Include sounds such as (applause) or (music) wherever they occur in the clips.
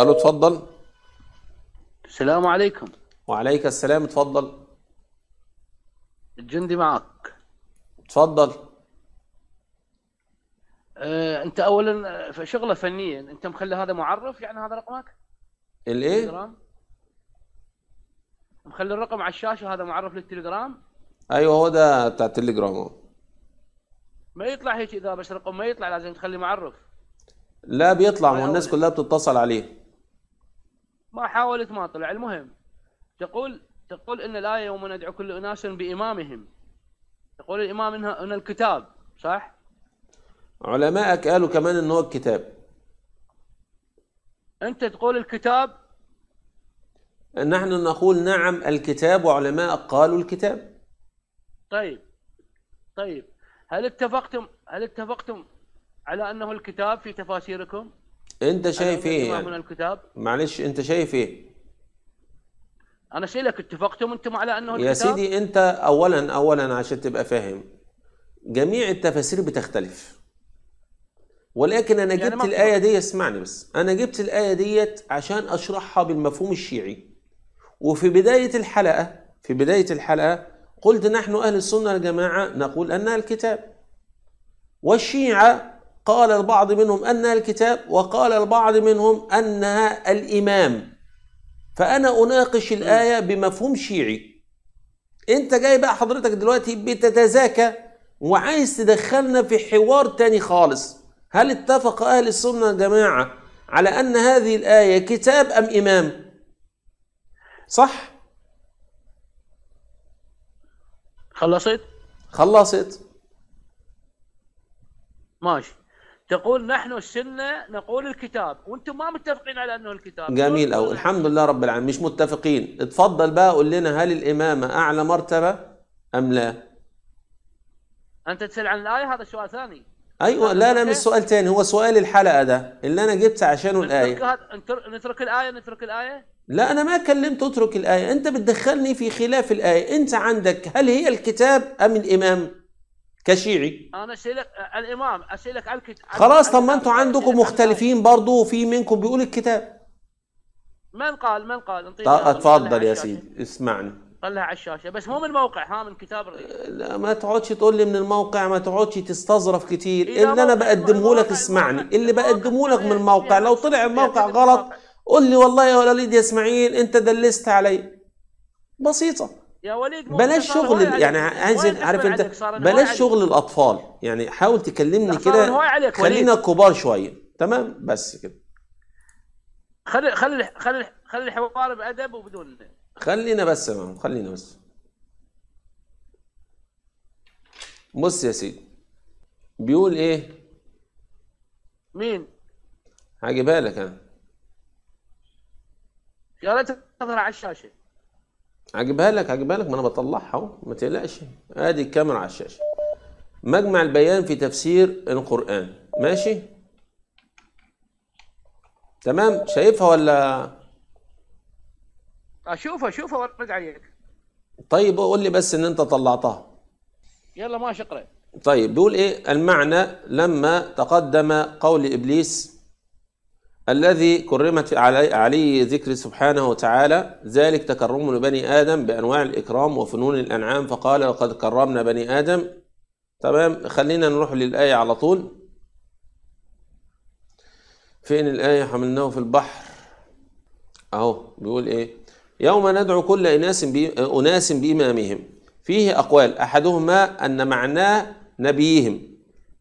الو اتفضل السلام عليكم وعليك السلام اتفضل الجندي معك اتفضل اه انت اولا آه، شغله فنيه انت مخلي هذا معرف يعني هذا رقمك الايه مخلي الرقم على الشاشه هذا معرف للتليجرام ايوه هو ده بتاع التليجرام اهو ما يطلع هيك اذا بس رقم ما يطلع لازم تخلي معرف لا بيطلع ما الناس كلها بتتصل عليه ما حاولت ما طلع المهم تقول تقول ان الايه يوم ندعو كل اناس بامامهم تقول الامام انها ان الكتاب صح؟ علماءك قالوا كمان ان هو الكتاب انت تقول الكتاب نحن نقول نعم الكتاب وعلماء قالوا الكتاب طيب طيب هل اتفقتم هل اتفقتم على انه الكتاب في تفاسيركم؟ انت شايف ايه من يعني؟ الكتاب معلش انت شايف ايه انا لك اتفقتم انتم على انه الكتاب يا سيدي انت اولا اولا عشان تبقى فاهم جميع التفاسير بتختلف ولكن انا يعني جبت يعني الايه دي اسمعني بس انا جبت الايه ديت عشان اشرحها بالمفهوم الشيعي وفي بدايه الحلقه في بدايه الحلقه قلت نحن اهل السنه يا جماعه نقول انها الكتاب والشيعه قال البعض منهم أنها الكتاب وقال البعض منهم أنها الإمام فأنا أناقش الآية بمفهوم شيعي أنت جاي بقى حضرتك دلوقتي بتتزاكى وعايز تدخلنا في حوار تاني خالص هل اتفق أهل السنة جماعة على أن هذه الآية كتاب أم إمام صح خلصت خلصت ماشي تقول نحن السنه نقول الكتاب وانتم ما متفقين على انه الكتاب جميل او الحمد لله رب العالمين مش متفقين اتفضل بقى قول لنا هل الامامه اعلى مرتبه ام لا انت تسال عن الايه هذا سؤال ثاني ايوه لا لا مش سؤال ثاني هو سؤال الحلقه ده اللي انا جبت عشانه الايه نترك الايه نترك الايه لا انا ما كلمت اترك الايه انت بتدخلني في خلاف الايه انت عندك هل هي الكتاب ام الامام كشيعي انا اسالك الامام اسالك على الكتاب خلاص طب ما انتم عندكم مختلفين برضه وفي منكم بيقول الكتاب من قال من قال طيب، اتفضل يا سيدي اسمعني طلع على الشاشه بس مو من موقع ها من كتاب أه، لا ما تقعدش تقول لي من الموقع ما تقعدش تستظرف كتير اللي انا بقدمه لك اسمعني اللي بقدمه لك من الموقع لو طلع الموقع غلط قول لي والله يا وليد يا اسماعيل انت دلست علي بسيطه يا وليد بلاش شغل يعني انزل عارف انت بلاش شغل الاطفال يعني حاول تكلمني كده خلينا كبار شويه تمام بس كده خلي خلي خلي خلي الحوار بادب وبدون خلينا بس يا خلينا بس بص يا سيدي بيقول ايه مين هجيبها لك انا يا ريت تظهر على الشاشه هجيبها لك هجيبها لك ما انا بطلعها اهو ما تقلقش ادي الكاميرا على الشاشه مجمع البيان في تفسير القران ماشي تمام شايفها ولا اشوفها اشوفها وارجع عليك طيب قول لي بس ان انت طلعتها يلا ماشي اقرا طيب بيقول ايه المعنى لما تقدم قول ابليس الذي كرمت عليه علي ذكر سبحانه وتعالى ذلك تكرم لبني آدم بأنواع الإكرام وفنون الأنعام فقال لقد كرمنا بني آدم تمام خلينا نروح للآية على طول فين الآية حملناه في البحر أهو بيقول إيه يوم ندعو كل إناس أناس بإمامهم فيه أقوال أحدهما أن معناه نبيهم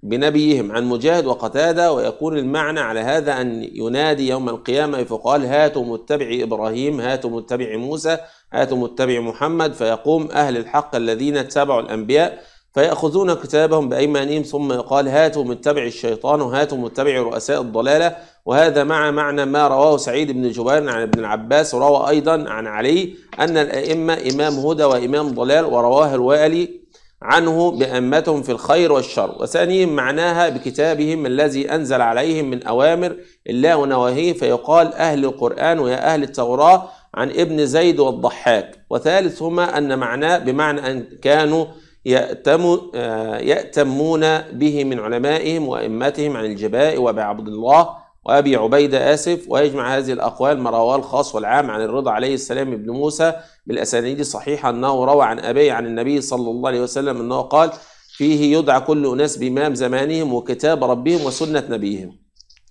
بنبيهم عن مجاهد وقتادة ويقول المعنى على هذا أن ينادي يوم القيامة فقال هاتوا متبع إبراهيم هاتوا متبع موسى هاتوا متبع محمد فيقوم أهل الحق الذين اتبعوا الأنبياء فيأخذون كتابهم بأيمانهم ثم يقال هاتوا متبع الشيطان وهاتوا متبع رؤساء الضلالة وهذا مع معنى ما رواه سعيد بن جبير عن ابن العباس وروى أيضا عن علي أن الأئمة إمام هدى وإمام ضلال ورواه الوالي عنه بأمتهم في الخير والشر وثانيهم معناها بكتابهم الذي أنزل عليهم من أوامر الله ونواهيه فيقال أهل القرآن ويا أهل التوراة عن ابن زيد والضحاك وثالثهما أن معناه بمعنى أن كانوا يأتم آه، يأتمون به من علمائهم وأئمتهم عن الجباء وبعبد الله وأبي عبيدة آسف ويجمع هذه الأقوال ما رواه الخاص والعام عن الرضا عليه السلام ابن موسى بالأسانيد الصحيحة أنه روى عن أبيه عن النبي صلى الله عليه وسلم أنه قال فيه يدعى كل أناس بإمام زمانهم وكتاب ربهم وسنة نبيهم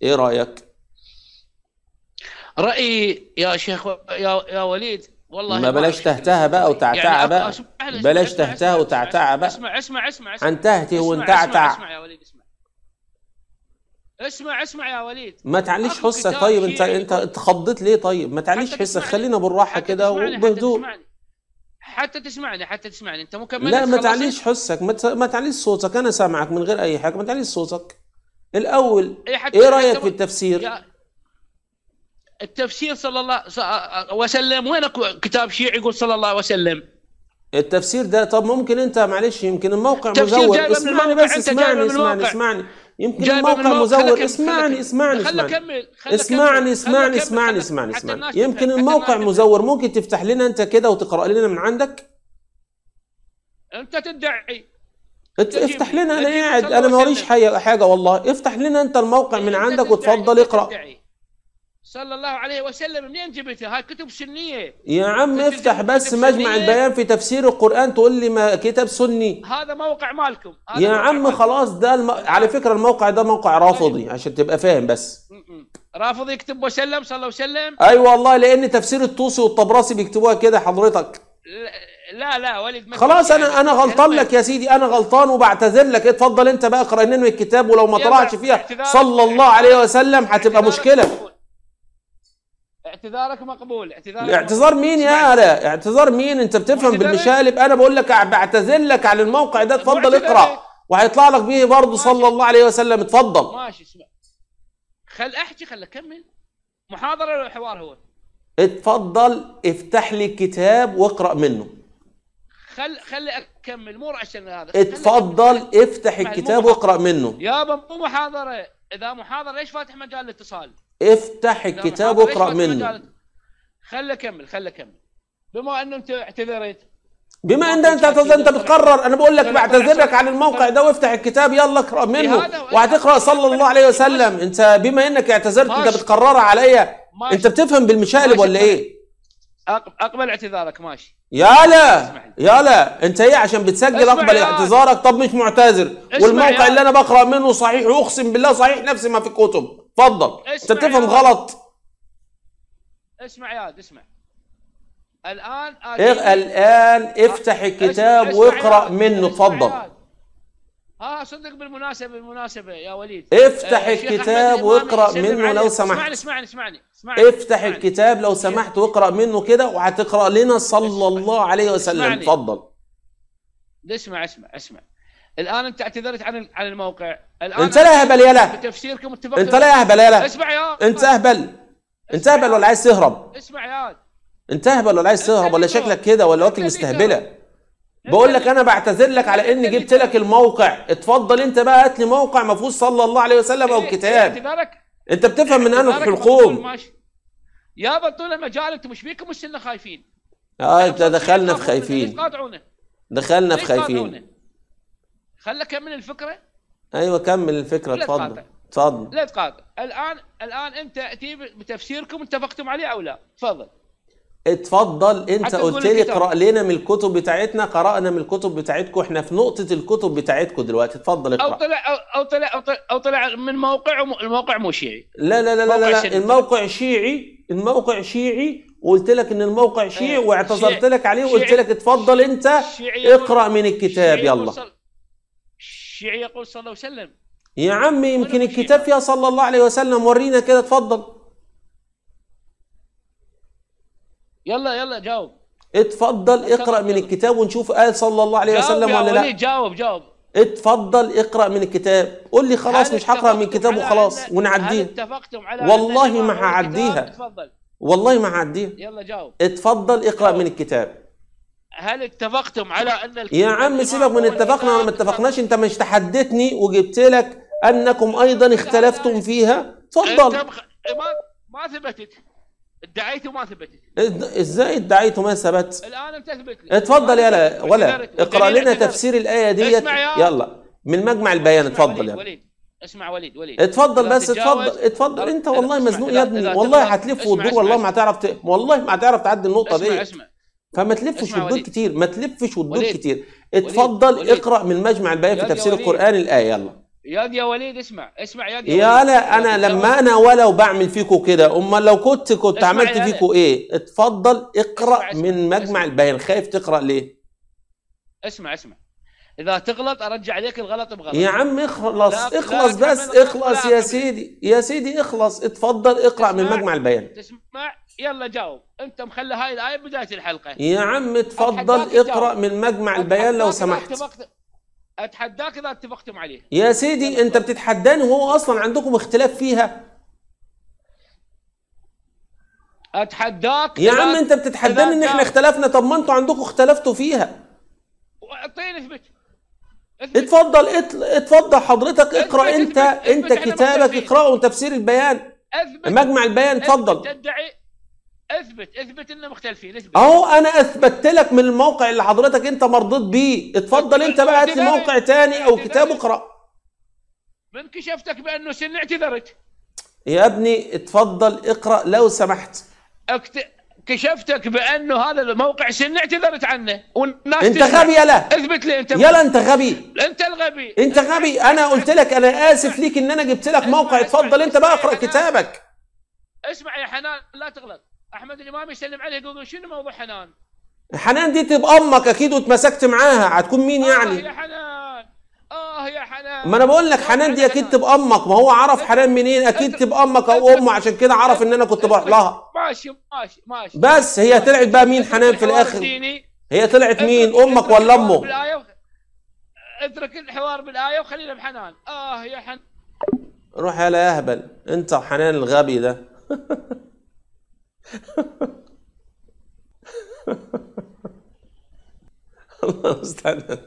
إيه رأيك؟ رأيي يا شيخ يا يا وليد والله ما بلاش تهتها بقى وتعتع يعني بقى بلاش تهتها وتعتع بقى اسمع اسمع اسمع, اسمع, اسمع, وانتعتع اسمع, اسمع, اسمع يا وليد اسمع اسمع اسمع يا وليد ما تعليش حسك طيب انت انت اتخضيت ليه طيب ما تعليش حسك خلينا بالراحه كده وبهدوء حتى تسمعني حتى تسمعني انت مكمل لا ما تعليش حسك ما تعليش صوتك انا سامعك من غير اي حاجه ما تعليش صوتك الاول ايه, حتى إيه رايك حتى في التفسير التفسير صلى الله وسلم وين كتاب شيعي يقول صلى الله وسلم التفسير ده طب ممكن انت معلش يمكن الموقع مزور اسمعني بس اسمعني اسمعني اسمعني يمكن الموقع مزور اسمعني اسمعني اسمعني كمل اسمعني اسمعني اسمعني اسمعني اسمعني يمكن الموقع مزور ممكن تفتح لنا انت كده وتقرا لنا من عندك انت تدعي افتح لنا انا قاعد انا ما وريش حاجه والله افتح لنا انت الموقع إيه، من عندك وتفضل اقرا صلى الله عليه وسلم منين جبتها؟ هاي كتب سنيه يا عم افتح بس مجمع البيان في تفسير القران تقول لي ما كتاب سني هذا موقع مالكم هذا يا موقع عم مالكم. خلاص ده الم... على آه. فكره الموقع ده موقع رافضي طيب. عشان تبقى فاهم بس رافضي يكتب وسلم صلى الله وسلم اي أيوة والله لان تفسير الطوسي والطبراسي بيكتبوها كده حضرتك لا لا ولد خلاص انا يعني. انا غلطان لك يا سيدي انا غلطان وبعتذر لك اتفضل انت بقى اقرا لنا الكتاب ولو ما طلعش فيها صلى الله عليه وسلم هتبقى مشكله اعتذارك مقبول اعتذارك اعتذار مين يا هلا اعتذار مين انت بتفهم بالمشالب انا بقول لك بعتذر لك عن الموقع ده اتفضل اقرا وهيطلع لك به برضه صلى الله عليه وسلم اتفضل ماشي اسمع خل احكي خل اكمل محاضره ولا حوار هو اتفضل افتح لي كتاب واقرا منه خل خلي اكمل مو عشان هذا اتفضل افتح الكتاب واقرا منه يابا مو محاضره اذا محاضر ليش فاتح مجال الاتصال؟ افتح الكتاب واقرا منه خلي اكمل خلي اكمل بما انه انت اعتذرت بما ان انت انت بتقرر انا بقول لك بعتذر لك عن الموقع ده وافتح الكتاب يلا اقرا منه وهتقرا صلى الله عليه وسلم انت بما انك اعتذرت انت بتقررها عليا انت بتفهم بالمشالب ولا ايه؟ اقبل اعتذارك ماشي يا إيه، لا يا لا انت ايه عشان بتسجل اقبل اعتذارك طب مش معتذر والموقع اللي انا بقرا منه صحيح واقسم بالله صحيح نفس ما في الكتب اتفضل انت بتفهم غلط اسمع يا اسمع الان آجي. الان افتح آه، الكتاب واقرا منه اتفضل اه صدق بالمناسبه بالمناسبه يا وليد افتح آه الكتاب واقرا منه لو سمحت اسمعني اسمعني اسمعني اسمعني افتح اسمعني. الكتاب لو سمحت واقرا منه كده وهتقرا لنا صلى الله عليه وسلم اتفضل اسمع اسمع اسمع الان انت اعتذرت عن عن الموقع الان انت لا اهبل يلا بتفسيركم اتفقت انت لا اهبل يلا اسمع يا انت اهبل انت اهبل ولا عايز تهرب اسمع يا انت اهبل ولا عايز تهرب ولا شكلك كده ولا واكل مستهبله بقول لك انا بعتذر لك على اني جبت لك الموقع اتفضل انت بقى هات لي موقع ما فيهوش صلى الله عليه وسلم او إيه، كتاب إيه، انت بتفهم من إيه، انا في القوم يا بطول المجال انتم مش بيكم مش خايفين اه انت دخلنا في خايفين دخلنا في خايفين خلي اكمل الفكره ايوه كمل الفكره اتفضل اتفضل لا تقاطع الان الان انت تجيب بتفسيركم اتفقتم عليه او لا تفضل اتفضل انت قلت لي اقرا لنا من الكتب بتاعتنا قرانا من الكتب بتاعتكم احنا في نقطه الكتب بتاعتكم دلوقتي اتفضل اقرا او طلع او طلع او طلع من موقع الموقع مو شيعي لا لا لا لا, لا, لا الموقع شيعي الموقع شيعي وقلت لك ان الموقع أيوة. شيعي واعتذرت لك عليه وقلت لك اتفضل انت اقرا من الكتاب يلا الشيعي يقول صلى الله عليه وسلم يا عم يمكن الكتاب فيها صلى الله عليه وسلم ورينا كده اتفضل يلا يلا جاوب اتفضل اقرا من الكتاب ونشوف قال صلى الله عليه وسلم ولا لا جاوب جاوب اتفضل اقرا من الكتاب قول لي خلاص مش هقرا من الكتاب وخلاص ونعديها اتفقتم على والله ما هعديها والله ما هعديها يلا جاوب اتفضل اقرا من الكتاب هل اتفقتم على ان الكتاب يا عم سيبك من اتفقنا ولا ما اتفقناش انت مش تحدثني وجبت لك انكم ايضا اختلفتم فيها اتفضل ما ثبتت ادعيت وما ثبتت ازاي ادعيت وما ثبت؟ الان تثبت لي اتفضل يا ولا اقرا لنا تفسير الايه ديت يلا من مجمع البيان اتفضل يلا اسمع وليد وليد اتفضل بس اتفضل اتفضل انت والله مزنوق يا ابني والله هتلف وتدور والله ما هتعرف والله ما هتعرف تعدي النقطه دي اسمع اسمع فما تلفش وتدور كتير ما تلفش وتدور كتير اتفضل اقرا من مجمع البيان في تفسير القران الايه يلا ياد يا وليد اسمع اسمع ياد يا, يا لا انا لما انا ولو بعمل فيكم كده امال لو كنت كنت عملت فيكم ايه اتفضل اقرا اسمع اسمع. من مجمع اسمع. البيان خايف تقرا ليه اسمع اسمع اذا تغلط ارجع عليك الغلط بغلط يا عم اخلص اخلص بس اخلص يا سيدي يا سيدي اخلص اتفضل اقرا من مجمع البيان تسمع يلا جاوب انت مخلي هاي الايه بدايه الحلقه يا عم اتفضل اقرا من مجمع البيان لو سمحت اتحداك اذا اتفقتم عليه يا سيدي انت بتتحداني وهو اصلا عندكم اختلاف فيها اتحداك يا عم انت بتتحداني ان احنا اختلفنا طب ما انتوا عندكم اختلفتوا فيها اعطيني اثبت اتفضل اتفضل حضرتك اقرا انت انت كتابك اقراه تفسير البيان مجمع البيان اتفضل تدعي اثبت اثبت اننا مختلفين اثبت اهو انا اثبتت لك من الموقع اللي حضرتك انت مرضيت بيه اتفضل انت بقى هات لي موقع تاني او كتاب اقرا من كشفتك بانه سن اعتذرت يا ابني اتفضل اقرا لو سمحت أكت... كشفتك بانه هذا الموقع سن اعتذرت عنه والناس انت غبي يلا اثبت لي انت يلا انت غبي انت الغبي انت غبي انا قلت لك انا اسف ليك ان انا جبت لك موقع اتفضل انت بقى اقرا كتابك اسمع يا حنان لا تغلط احمد الامام يسلم عليه يقول شنو موضوع حنان؟ حنان دي تبقى امك اكيد واتمسكت معاها هتكون مين آه يعني؟ آه يا حنان اه يا حنان ما انا بقول لك آه حنان دي اكيد تبقى امك ما هو عرف حنان منين اكيد تبقى امك او امه عشان كده عرف ان انا كنت بروح لها ماشي ماشي ماشي بس هي طلعت بقى مين حنان في الاخر؟ هي طلعت مين امك ولا امه؟ اترك الحوار بالايه وخلينا بحنان اه يا حنان روح يا لا اهبل انت وحنان الغبي ده (laughs) Allah'ın